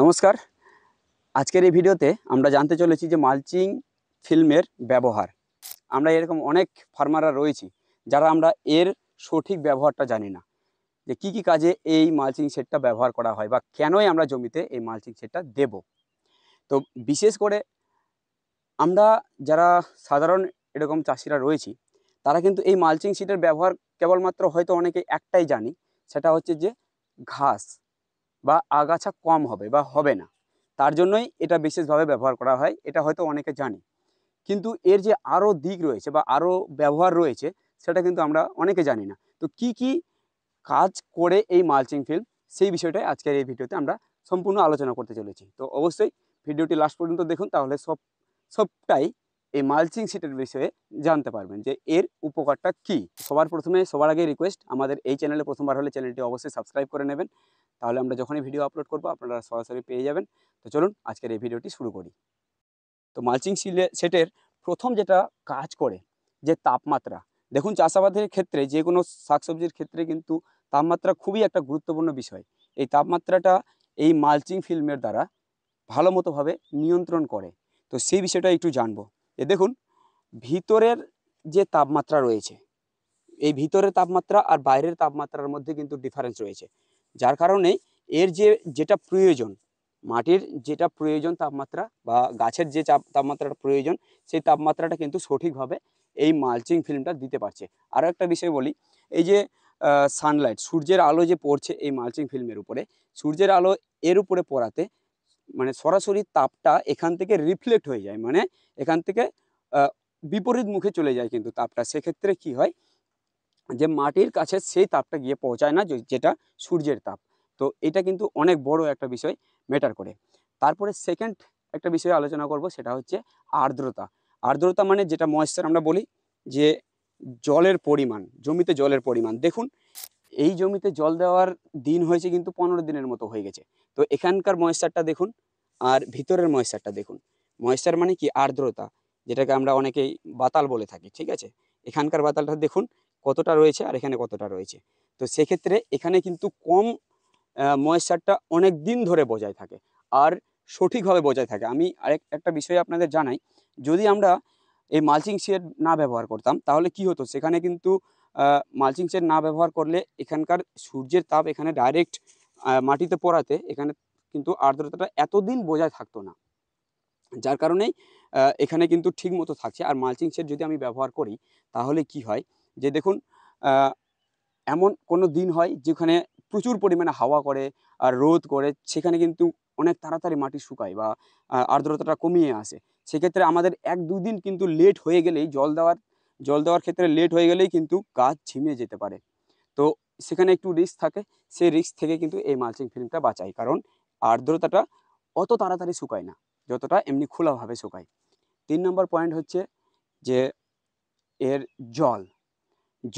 নমস্কার আজকের এই ভিডিওতে আমরা জানতে চলেছি যে মালচিং ফিল্মের ব্যবহার আমরা এরকম অনেক ফার্মাররা রয়েছি যারা আমরা এর সঠিক ব্যবহারটা জানি না যে কি কি কাজে এই মালচিং সেটটা ব্যবহার করা হয় বা কেনই আমরা জমিতে এই মালচিং সেটটা দেব তো বিশেষ করে আমরা যারা সাধারণ এরকম চাষিরা রয়েছি তারা কিন্তু এই মালচিং সিটের ব্যবহার কেবলমাত্র হয়তো অনেকে একটাই জানি সেটা হচ্ছে যে ঘাস বা আগাছা কম হবে বা হবে না তার জন্যই এটা বিশেষভাবে ব্যবহার করা হয় এটা হয়তো অনেকে জানে কিন্তু এর যে আরও দিক রয়েছে বা আরও ব্যবহার রয়েছে সেটা কিন্তু আমরা অনেকে জানি না তো কি কি কাজ করে এই মালচিং ফিল্ম সেই বিষয়টাই আজকের এই ভিডিওতে আমরা সম্পূর্ণ আলোচনা করতে চলেছি তো অবশ্যই ভিডিওটি লাস্ট পর্যন্ত দেখুন তাহলে সব সবটাই এই মালচিং সিটের বিষয়ে জানতে পারবেন যে এর উপকারটা কি সবার প্রথমে সবার আগে রিকোয়েস্ট আমাদের এই চ্যানেলে প্রথমবার হলে চ্যানেলটি অবশ্যই সাবস্ক্রাইব করে নেবেন তাহলে আমরা যখনই ভিডিও আপলোড করবো আপনারা সরাসরি পেয়ে যাবেন তো চলুন আজকের এই ভিডিওটি শুরু করি তো মালচিং সেটের প্রথম যেটা কাজ করে যে তাপমাত্রা দেখুন চাষাবাদের ক্ষেত্রে যে কোনো শাকসবজির ক্ষেত্রে কিন্তু তাপমাত্রা খুবই একটা গুরুত্বপূর্ণ বিষয় এই তাপমাত্রাটা এই মালচিং ফিল্মের দ্বারা ভালো মতোভাবে নিয়ন্ত্রণ করে তো সেই বিষয়টা একটু জানবো এ দেখুন ভিতরের যে তাপমাত্রা রয়েছে এই ভিতরের তাপমাত্রা আর বাইরের তাপমাত্রার মধ্যে কিন্তু ডিফারেন্স রয়েছে যার কারণে এর যে যেটা প্রয়োজন মাটির যেটা প্রয়োজন তাপমাত্রা বা গাছের যে চাপ তাপমাত্রাটা প্রয়োজন সেই তাপমাত্রাটা কিন্তু সঠিকভাবে এই মালচিং ফিল্মটা দিতে পারছে আরও একটা বিষয় বলি এই যে সানলাইট সূর্যের আলো যে পড়ছে এই মালচিং ফিল্মের উপরে সূর্যের আলো এর উপরে পড়াতে মানে সরাসরি তাপটা এখান থেকে রিফ্লেক্ট হয়ে যায় মানে এখান থেকে বিপরীত মুখে চলে যায় কিন্তু তাপটা সেক্ষেত্রে কি হয় যে মাটির কাছে সেই তাপটা গিয়ে পৌঁছায় না যেটা সূর্যের তাপ তো এটা কিন্তু অনেক বড় একটা বিষয় ম্যাটার করে তারপরে সেকেন্ড একটা বিষয়ে আলোচনা করব সেটা হচ্ছে আর্দ্রতা আর্দ্রতা মানে যেটা ময়েশ্চার আমরা বলি যে জলের পরিমাণ জমিতে জলের পরিমাণ দেখুন এই জমিতে জল দেওয়ার দিন হয়েছে কিন্তু পনেরো দিনের মতো হয়ে গেছে তো এখানকার ময়েশ্চারটা দেখুন আর ভিতরের ময়েশ্চারটা দেখুন ময়েশ্চার মানে কি আর্দ্রতা যেটাকে আমরা অনেকেই বাতাল বলে থাকি ঠিক আছে এখানকার বাতালটা দেখুন কতটা রয়েছে আর এখানে কতটা রয়েছে তো সেক্ষেত্রে এখানে কিন্তু কম ময়েশ্চারটা অনেক দিন ধরে বজায় থাকে আর সঠিকভাবে বজায় থাকে আমি আরেক একটা বিষয় আপনাদের জানাই যদি আমরা এই মালচিং শেড না ব্যবহার করতাম তাহলে কি হতো সেখানে কিন্তু মালচিং শেড না ব্যবহার করলে এখানকার সূর্যের তাপ এখানে ডাইরেক্ট মাটিতে পড়াতে এখানে কিন্তু আর্দ্রতাটা এতদিন বজায় থাকতো না যার কারণেই এখানে কিন্তু ঠিক মতো থাকছে আর মালচিং শেড যদি আমি ব্যবহার করি তাহলে কি হয় যে দেখুন এমন কোনো দিন হয় যেখানে প্রচুর পরিমাণে হাওয়া করে আর রোদ করে সেখানে কিন্তু অনেক তাড়াতাড়ি মাটি শুকায় বা আর্দ্রতাটা কমিয়ে আসে সেক্ষেত্রে আমাদের এক দুদিন কিন্তু লেট হয়ে গেলেই জল দেওয়ার জল দেওয়ার ক্ষেত্রে লেট হয়ে গেলেই কিন্তু গাছ ছিমিয়ে যেতে পারে তো সেখানে একটু রিস্ক থাকে সেই রিস্ক থেকে কিন্তু এই মালচিং ফিল্মটা বাঁচাই কারণ আর্দ্রতাটা অত তাড়াতাড়ি শুকায় না যতটা এমনি খোলাভাবে শুকায় তিন নম্বর পয়েন্ট হচ্ছে যে এর জল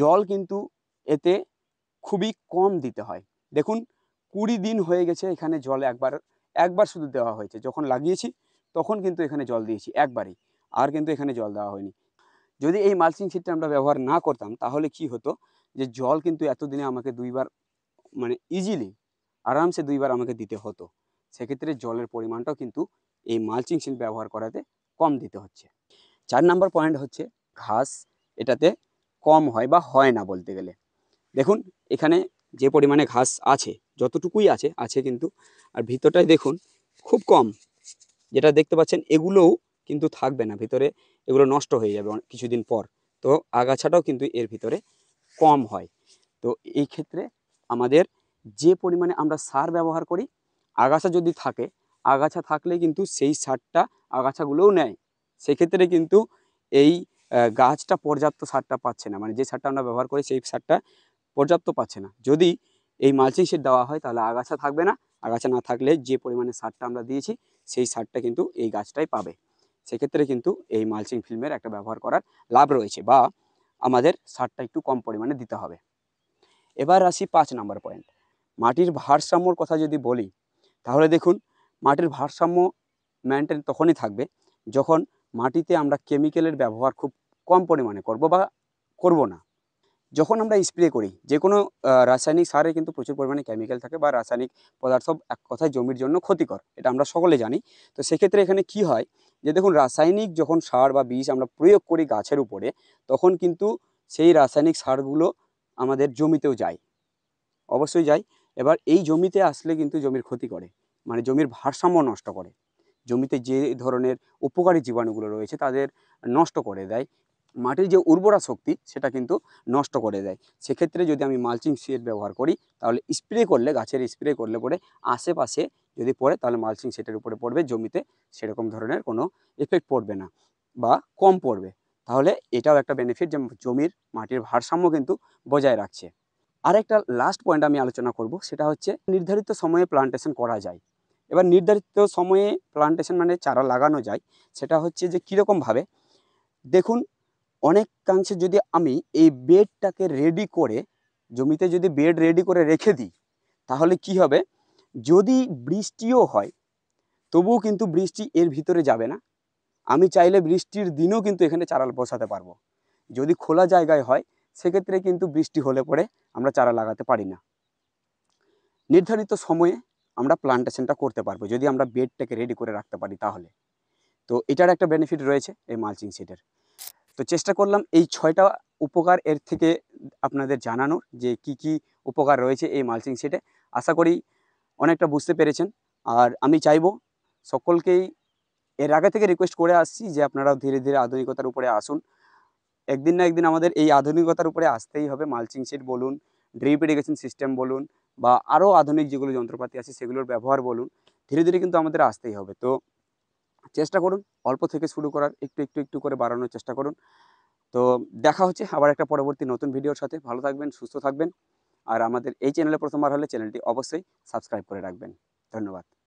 জল কিন্তু এতে খুবই কম দিতে হয় দেখুন কুড়ি দিন হয়ে গেছে এখানে জল একবার একবার শুধু দেওয়া হয়েছে যখন লাগিয়েছি তখন কিন্তু এখানে জল দিয়েছি একবারই আর কিন্তু এখানে জল দেওয়া হয়নি যদি এই মালচিং শিটটা আমরা ব্যবহার না করতাম তাহলে কি হতো যে জল কিন্তু এতদিনে আমাকে দুইবার মানে ইজিলি আরামসে দুইবার আমাকে দিতে হতো সেক্ষেত্রে জলের পরিমাণটাও কিন্তু এই মালচিং শিট ব্যবহার করাতে কম দিতে হচ্ছে চার নম্বর পয়েন্ট হচ্ছে ঘাস এটাতে কম হয় বা হয় না বলতে গেলে দেখুন এখানে যে পরিমাণে ঘাস আছে যতটুকুই আছে আছে কিন্তু আর ভিতরটায় দেখুন খুব কম যেটা দেখতে পাচ্ছেন এগুলোও কিন্তু থাকবে না ভিতরে এগুলো নষ্ট হয়ে যাবে কিছুদিন পর তো আগাছাটাও কিন্তু এর ভিতরে কম হয় তো এই ক্ষেত্রে আমাদের যে পরিমাণে আমরা সার ব্যবহার করি আগাছা যদি থাকে আগাছা থাকলে কিন্তু সেই সারটা আগাছাগুলোও নেয় সেক্ষেত্রে কিন্তু এই গাছটা পর্যাপ্ত সারটা পাচ্ছে না মানে যে সারটা আমরা ব্যবহার করি সেই সারটা পর্যাপ্ত পাচ্ছে না যদি এই মালচিং শিট দেওয়া হয় তাহলে আগাছা থাকবে না আগাছা না থাকলে যে পরিমাণে সারটা আমরা দিয়েছি সেই সারটা কিন্তু এই গাছটাই পাবে সেক্ষেত্রে কিন্তু এই মালচিং ফিল্মের একটা ব্যবহার করার লাভ রয়েছে বা আমাদের সারটা একটু কম পরিমাণে দিতে হবে এবার আসি পাঁচ নাম্বার পয়েন্ট মাটির ভারসাম্যর কথা যদি বলি তাহলে দেখুন মাটির ভারসাম্য মেনটেন তখনই থাকবে যখন মাটিতে আমরা কেমিক্যালের ব্যবহার খুব কম পরিমাণে করব বা করব না যখন আমরা স্প্রে করি যে কোনো রাসায়নিক সারে কিন্তু প্রচুর পরিমাণে কেমিক্যাল থাকে বা রাসায়নিক পদার্থ এক কথায় জমির জন্য ক্ষতিকর এটা আমরা সকলে জানি তো সেক্ষেত্রে এখানে কি হয় যে দেখুন রাসায়নিক যখন সার বা বীজ আমরা প্রয়োগ করি গাছের উপরে তখন কিন্তু সেই রাসায়নিক সারগুলো আমাদের জমিতেও যায় অবশ্যই যায় এবার এই জমিতে আসলে কিন্তু জমির ক্ষতি করে মানে জমির ভারসাম্য নষ্ট করে জমিতে যে ধরনের উপকারী জীবাণুগুলো রয়েছে তাদের নষ্ট করে দেয় মাটির যে উর্বরা শক্তি সেটা কিন্তু নষ্ট করে দেয় সেক্ষেত্রে যদি আমি মালচিং সেট ব্যবহার করি তাহলে স্প্রে করলে গাছের স্প্রে করলে পরে আশেপাশে যদি পড়ে তাহলে মালচিং সেটের উপরে পড়বে জমিতে সেরকম ধরনের কোনো এফেক্ট পড়বে না বা কম পড়বে তাহলে এটাও একটা বেনিফিট যে জমির মাটির ভারসাম্য কিন্তু বজায় রাখছে আরেকটা লাস্ট পয়েন্ট আমি আলোচনা করব সেটা হচ্ছে নির্ধারিত সময়ে প্লান্টেশন করা যায় এবার নির্ধারিত সময়ে প্লান্টেশন মানে চারা লাগানো যায় সেটা হচ্ছে যে কীরকমভাবে দেখুন অনেকাংশে যদি আমি এই বেডটাকে রেডি করে জমিতে যদি বেড রেডি করে রেখে দিই তাহলে কি হবে যদি বৃষ্টিও হয় তবুও কিন্তু বৃষ্টি এর ভিতরে যাবে না আমি চাইলে বৃষ্টির দিনও কিন্তু এখানে চারা বসাতে পারবো যদি খোলা জায়গায় হয় সেক্ষেত্রে কিন্তু বৃষ্টি হলে পরে আমরা চারা লাগাতে পারি না নির্ধারিত সময়ে আমরা প্লান্টেশনটা করতে পারবো যদি আমরা বেডটাকে রেডি করে রাখতে পারি তাহলে তো এটার একটা বেনিফিট রয়েছে এই মালচিং সেটের তো চেষ্টা করলাম এই ছয়টা উপকার এর থেকে আপনাদের জানানোর যে কি কি উপকার রয়েছে এই মালচিং সেটে আশা করি অনেকটা বুঝতে পেরেছেন আর আমি চাইব সকলকেই এর আগে থেকে রিকোয়েস্ট করে আসছি যে আপনারাও ধীরে ধীরে আধুনিকতার উপরে আসুন একদিন না একদিন আমাদের এই আধুনিকতার উপরে আসতেই হবে মালচিং সেট বলুন ড্রিপ ইরিগেশন সিস্টেম বলুন বা আরও আধুনিক যেগুলো যন্ত্রপাতি আছে সেগুলোর ব্যবহার বলুন ধীরে ধীরে কিন্তু আমাদের আসতেই হবে তো চেষ্টা করুন অল্প থেকে শুরু করার একটু একটু একটু করে বাড়ানোর চেষ্টা করুন তো দেখা হচ্ছে আবার একটা পরবর্তী নতুন ভিডিওর সাথে ভালো থাকবেন সুস্থ থাকবেন আর আমাদের এই চ্যানেলে প্রথমবার হলে চ্যানেলটি অবশ্যই সাবস্ক্রাইব করে রাখবেন ধন্যবাদ